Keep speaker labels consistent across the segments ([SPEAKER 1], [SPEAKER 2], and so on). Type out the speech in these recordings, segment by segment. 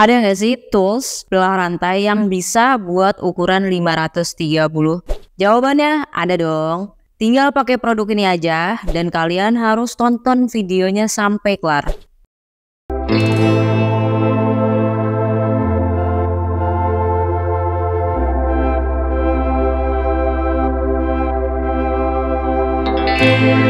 [SPEAKER 1] Ada nggak sih tools belah rantai yang hmm. bisa buat ukuran 530? Jawabannya ada dong. Tinggal pakai produk ini aja dan kalian harus tonton videonya sampai kelar. Thank hmm. you.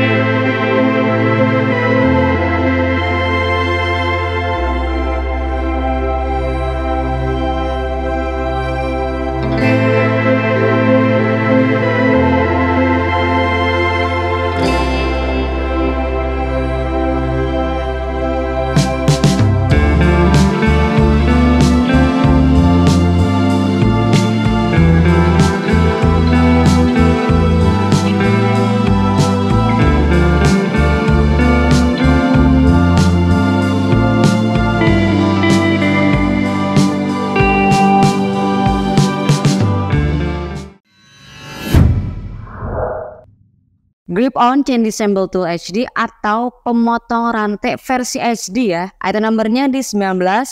[SPEAKER 1] Grip on chain disassemble tool HD atau pemotong rantai versi HD ya. Item numbernya di 19118.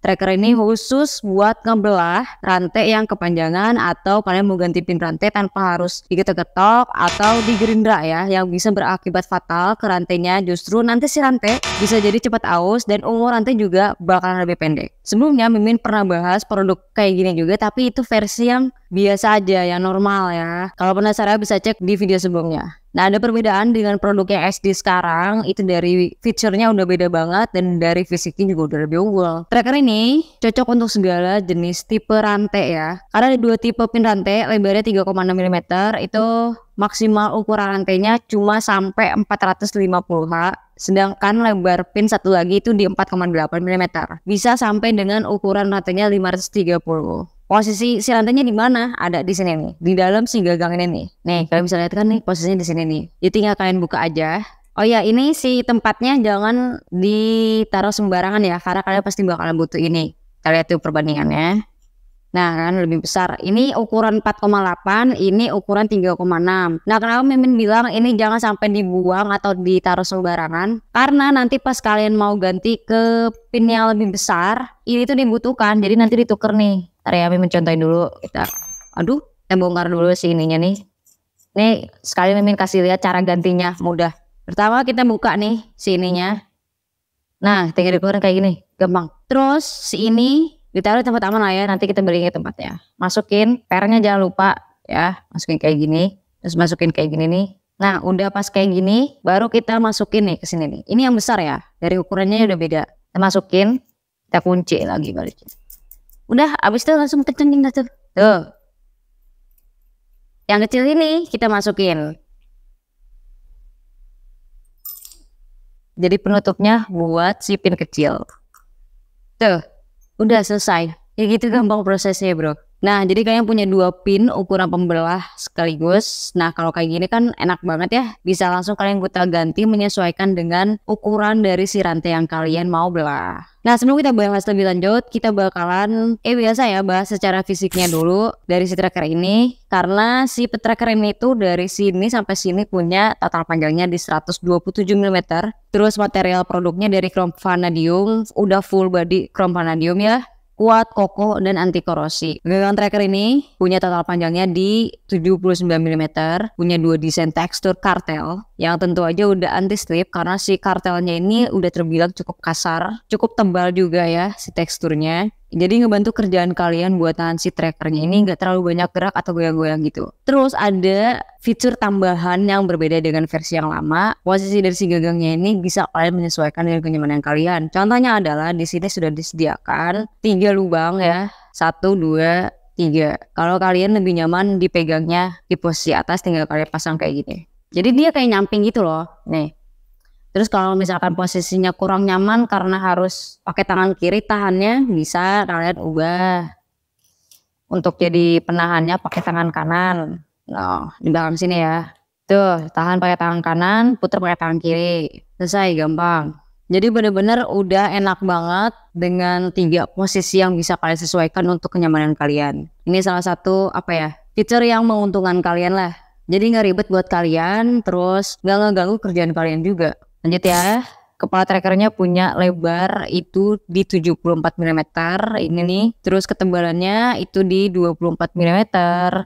[SPEAKER 1] Tracker ini khusus buat ngebelah rantai yang kepanjangan atau kalian mau ganti pin rantai tanpa harus diketok-ketok atau digerindra ya yang bisa berakibat fatal ke rantainya justru nanti si rantai bisa jadi cepat aus dan umur rantai juga bakalan lebih pendek. Sebelumnya Mimin pernah bahas produk kayak gini juga tapi itu versi yang biasa aja ya normal ya. Kalau penasaran bisa cek di video sebelumnya. Nah ada perbedaan dengan produknya SD sekarang itu dari fiturnya udah beda banget dan dari fisiknya juga udah lebih unggul. Tracker ini cocok untuk segala jenis tipe rantai ya. Karena ada dua tipe pin rantai lebarnya 3,6 mm itu maksimal ukuran rantainya cuma sampai 450H sedangkan lebar pin satu lagi itu di 4,8 mm. Bisa sampai dengan ukuran rantainya 530 posisi si lantainya di mana? Ada di sini nih, di dalam si gagang ini nih. Nih, mhm. kalian bisa lihat kan nih posisinya di sini nih. Jadi tinggal kalian buka aja. Oh ya, ini si tempatnya jangan ditaruh sembarangan ya, karena kalian pasti bakalan butuh ini. Kita lihat tuh perbandingannya. Nah, kan lebih besar. Ini ukuran 4,8, ini ukuran 3,6. Nah, kenapa Mimin bilang ini jangan sampai dibuang atau ditaruh sembarangan? Karena nanti pas kalian mau ganti ke pin yang lebih besar, ini tuh dibutuhkan. Jadi nanti ditukar nih Ntar ya Mimin contohin dulu kita. Aduh, yang bongkar dulu si ininya nih. Nih sekali Mimin kasih lihat cara gantinya mudah. Pertama kita buka nih si ininya. Nah, tinggal dikeluarin kayak gini, gampang. Terus si ini ditaruh di tempat aman lah ya, nanti kita beri ke tempatnya. Masukin pernya jangan lupa ya, masukin kayak gini, terus masukin kayak gini nih. Nah, udah pas kayak gini, baru kita masukin nih ke sini nih. Ini yang besar ya, dari ukurannya udah beda. Kita masukin, kita kunci lagi balikin. Udah, abis itu langsung kecengin dah tuh. Tuh. Hmm. Yang kecil ini kita masukin. Jadi penutupnya buat si pin kecil. Tuh, udah selesai. Ya gitu gampang prosesnya bro. Nah, jadi kalian punya dua pin ukuran pembelah sekaligus. Nah, kalau kayak gini kan enak banget ya. Bisa langsung kalian buta ganti menyesuaikan dengan ukuran dari si rantai yang kalian mau belah. Nah, sebelum kita bahas lebih lanjut, kita bakalan eh biasa ya bahas secara fisiknya dulu dari si tracker ini karena si tracker ini tuh dari sini sampai sini punya total panjangnya di 127 mm. Terus material produknya dari chrome vanadium, udah full body chrome vanadium ya kuat, kokoh, dan anti korosi. Gagang tracker ini punya total panjangnya di 79 mm, punya dua desain tekstur kartel, yang tentu aja udah anti slip karena si kartelnya ini udah terbilang cukup kasar, cukup tebal juga ya si teksturnya. Jadi ngebantu kerjaan kalian buat tahan si trackernya ini nggak terlalu banyak gerak atau goyang-goyang gitu. Terus ada fitur tambahan yang berbeda dengan versi yang lama. Posisi dari si gagangnya ini bisa kalian menyesuaikan dengan kenyamanan kalian. Contohnya adalah di sini sudah disediakan tiga lubang ya. Satu, dua, tiga. Kalau kalian lebih nyaman dipegangnya di posisi atas tinggal kalian pasang kayak gini. Jadi dia kayak nyamping gitu loh. Nih, Terus kalau misalkan posisinya kurang nyaman karena harus pakai tangan kiri tahannya bisa kalian ubah untuk jadi penahannya pakai tangan kanan. Nah, di belakang sini ya. Tuh, tahan pakai tangan kanan, putar pakai tangan kiri. Selesai, gampang. Jadi bener-bener udah enak banget dengan tiga posisi yang bisa kalian sesuaikan untuk kenyamanan kalian. Ini salah satu apa ya fitur yang menguntungkan kalian lah. Jadi nggak ribet buat kalian, terus nggak ngeganggu kerjaan kalian juga. Lanjut ya. Kepala trackernya punya lebar itu di 74 mm ini nih. Terus ketebalannya itu di 24 mm.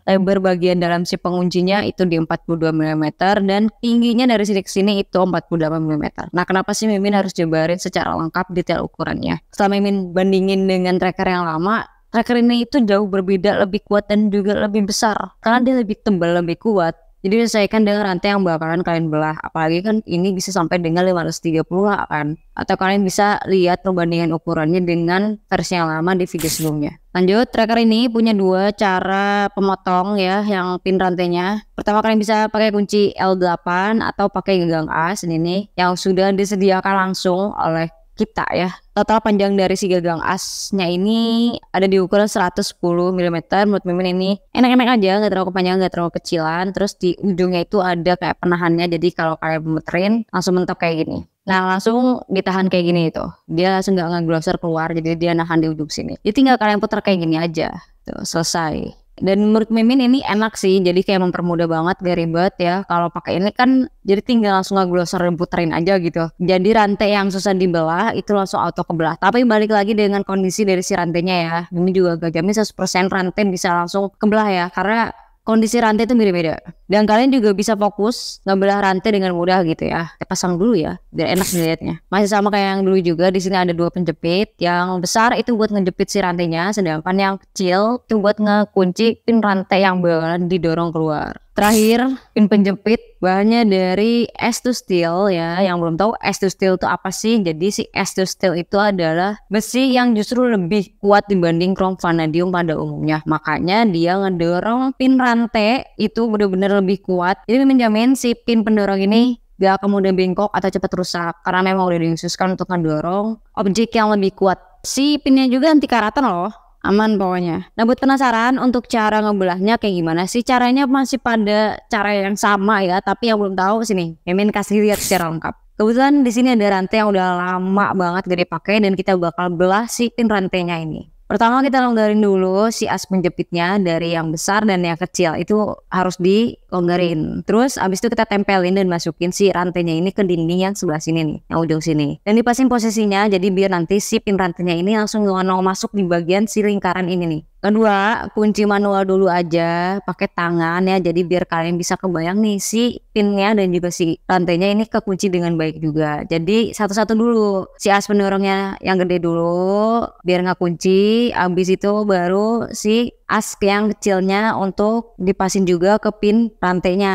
[SPEAKER 1] Lebar bagian dalam si penguncinya itu di 42 mm dan tingginya dari sini ke sini itu 48 mm. Nah, kenapa sih Mimin harus jabarin secara lengkap detail ukurannya? Setelah Mimin bandingin dengan tracker yang lama, tracker ini itu jauh berbeda, lebih kuat dan juga lebih besar. Karena dia lebih tebal, lebih kuat jadi selesaikan dengan rantai yang bakalan kalian belah. Apalagi kan ini bisa sampai dengan 530 kan. Atau kalian bisa lihat perbandingan ukurannya dengan versi yang lama di video sebelumnya. Lanjut, tracker ini punya dua cara pemotong ya yang pin rantainya. Pertama kalian bisa pakai kunci L8 atau pakai gagang as ini yang sudah disediakan langsung oleh kita ya. Total panjang dari si gagang asnya ini ada di ukuran 110 mm. Menurut Mimin ini enak-enak aja, nggak terlalu panjang nggak terlalu kecilan. Terus di ujungnya itu ada kayak penahannya, jadi kalau kalian muterin langsung mentok kayak gini. Nah langsung ditahan kayak gini itu. Dia langsung nggak ngeglosor keluar, jadi dia nahan di ujung sini. Jadi tinggal kalian putar kayak gini aja. Tuh, selesai dan menurut Mimin ini enak sih jadi kayak mempermudah banget gak ribet ya kalau pakai ini kan jadi tinggal langsung ngegloser dan puterin aja gitu jadi rantai yang susah dibelah itu langsung auto kebelah tapi balik lagi dengan kondisi dari si rantainya ya Mimin juga gak jamin 100% rantai bisa langsung kebelah ya karena kondisi rantai itu mirip-mirip dan kalian juga bisa fokus ngebelah rantai dengan mudah gitu ya kita pasang dulu ya biar enak dilihatnya masih sama kayak yang dulu juga di sini ada dua penjepit yang besar itu buat ngejepit si rantainya sedangkan yang kecil itu buat ngekunci pin rantai yang bakalan didorong keluar Terakhir, pin penjepit bahannya dari S2 steel ya. Yang belum tahu S2 steel itu apa sih? Jadi si S2 steel itu adalah besi yang justru lebih kuat dibanding krom vanadium pada umumnya. Makanya dia ngedorong pin rantai itu benar-benar lebih kuat. Jadi menjamin si pin pendorong ini gak kemudian bengkok atau cepat rusak karena memang udah diusahakan untuk mendorong objek yang lebih kuat. Si pinnya juga anti karatan loh aman pokoknya. Nah buat penasaran untuk cara ngebelahnya kayak gimana sih? Caranya masih pada cara yang sama ya, tapi yang belum tahu sini, Mimin kasih lihat secara lengkap. Kebetulan di sini ada rantai yang udah lama banget gak dipakai dan kita bakal belah si rantainya ini. Pertama kita longgarin dulu si as penjepitnya dari yang besar dan yang kecil itu harus di longgarin. Terus abis itu kita tempelin dan masukin si rantainya ini ke dinding yang sebelah sini nih, yang ujung sini. Dan dipasin posisinya jadi biar nanti si pin rantainya ini langsung nongol masuk di bagian si lingkaran ini nih. Kedua, kunci manual dulu aja, pakai tangan ya. Jadi biar kalian bisa kebayang nih si pinnya dan juga si rantainya ini kekunci dengan baik juga. Jadi satu-satu dulu, si as pendorongnya yang gede dulu, biar nggak kunci. Abis itu baru si as yang kecilnya untuk dipasin juga ke pin rantainya.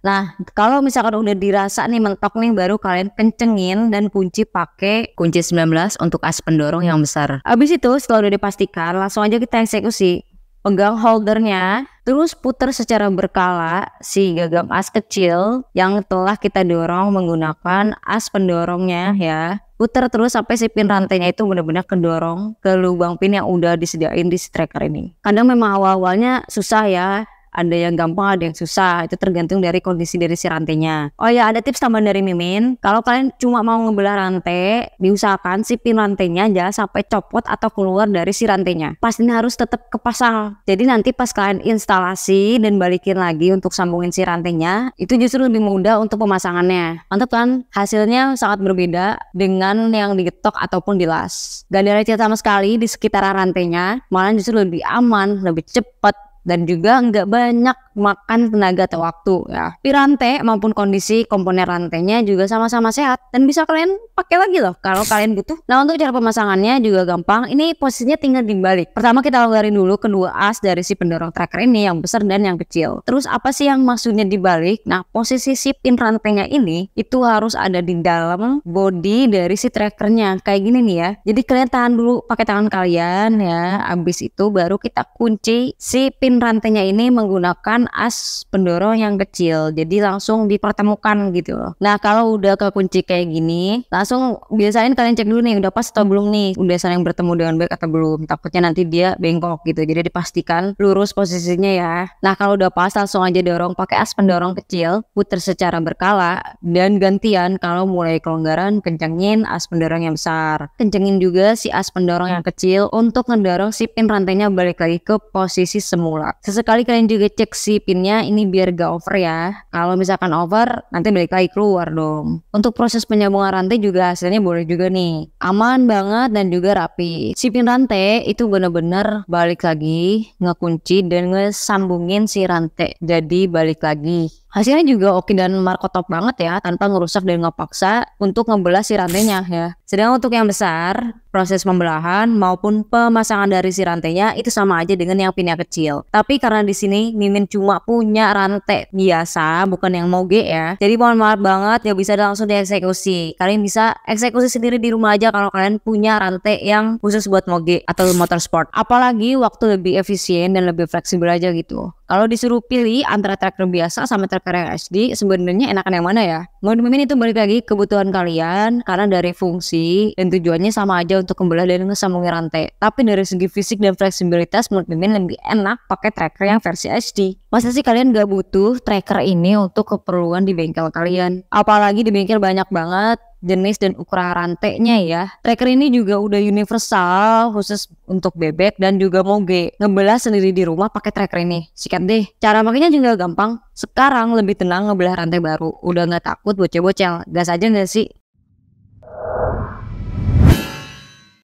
[SPEAKER 1] Nah, kalau misalkan udah dirasa nih mentok nih baru kalian kencengin dan kunci pakai kunci 19 untuk as pendorong yang besar. Habis itu setelah udah dipastikan, langsung aja kita eksekusi. Pegang holdernya, terus putar secara berkala si gagang as kecil yang telah kita dorong menggunakan as pendorongnya ya. Putar terus sampai si pin rantainya itu benar-benar kedorong ke lubang pin yang udah disediain di striker ini. Kadang memang awal-awalnya susah ya, ada yang gampang, ada yang susah. Itu tergantung dari kondisi dari si rantainya. Oh ya, ada tips tambahan dari Mimin. Kalau kalian cuma mau ngebelah rantai, diusahakan si pin rantainya jangan sampai copot atau keluar dari si rantainya. Pastinya harus tetap kepasang. Jadi nanti pas kalian instalasi dan balikin lagi untuk sambungin si rantainya, itu justru lebih mudah untuk pemasangannya. Mantap kan? Hasilnya sangat berbeda dengan yang digetok ataupun dilas. Gak ada sama sekali di sekitar rantainya, malah justru lebih aman, lebih cepat, dan juga nggak banyak makan tenaga atau waktu ya. Pirantai maupun kondisi komponen rantainya juga sama-sama sehat dan bisa kalian pakai lagi loh kalau kalian butuh. Nah untuk cara pemasangannya juga gampang. Ini posisinya tinggal dibalik. Pertama kita longgarin dulu kedua as dari si pendorong tracker ini yang besar dan yang kecil. Terus apa sih yang maksudnya dibalik? Nah posisi si pin rantainya ini itu harus ada di dalam body dari si trackernya kayak gini nih ya. Jadi kalian tahan dulu pakai tangan kalian ya. Abis itu baru kita kunci si pin bikin rantainya ini menggunakan as pendorong yang kecil jadi langsung dipertemukan gitu loh nah kalau udah kekunci kayak gini langsung biasain kalian cek dulu nih udah pas atau belum nih udah saling bertemu dengan baik atau belum takutnya nanti dia bengkok gitu jadi dipastikan lurus posisinya ya nah kalau udah pas langsung aja dorong pakai as pendorong kecil puter secara berkala dan gantian kalau mulai kelonggaran kencengin as pendorong yang besar kencengin juga si as pendorong yang kecil untuk mendorong si pin rantainya balik lagi ke posisi semula nyala. Sesekali kalian juga cek si pinnya ini biar gak over ya. Kalau misalkan over nanti balik lagi keluar dong. Untuk proses penyambungan rantai juga hasilnya boleh juga nih. Aman banget dan juga rapi. Si pin rantai itu bener-bener balik lagi, ngekunci dan ngesambungin si rantai. Jadi balik lagi hasilnya juga oke dan marco top banget ya tanpa ngerusak dan ngepaksa untuk ngebelah si rantainya ya. Sedangkan untuk yang besar, proses pembelahan maupun pemasangan dari si rantainya itu sama aja dengan yang pinnya kecil. Tapi karena di sini Mimin cuma punya rantai biasa, bukan yang moge ya. Jadi mohon maaf banget ya bisa langsung dieksekusi. Kalian bisa eksekusi sendiri di rumah aja kalau kalian punya rantai yang khusus buat moge atau motorsport. Apalagi waktu lebih efisien dan lebih fleksibel aja gitu. Kalau disuruh pilih antara tracker biasa sama tracker yang SD, sebenarnya enakan yang mana ya? Monumen itu balik lagi kebutuhan kalian karena dari fungsi dan tujuannya sama aja untuk kembali dan ngesambungin rantai. Tapi dari segi fisik dan fleksibilitas menurut Mimin lebih enak pakai tracker yang versi HD. Masa sih kalian gak butuh tracker ini untuk keperluan di bengkel kalian? Apalagi di bengkel banyak banget jenis dan ukuran rantainya ya. Tracker ini juga udah universal khusus untuk bebek dan juga moge. Ngebelah sendiri di rumah pakai tracker ini. Sikat deh. Cara makanya juga gampang. Sekarang lebih tenang ngebelah rantai baru. Udah nggak takut bocah bocel Gas aja nggak sih?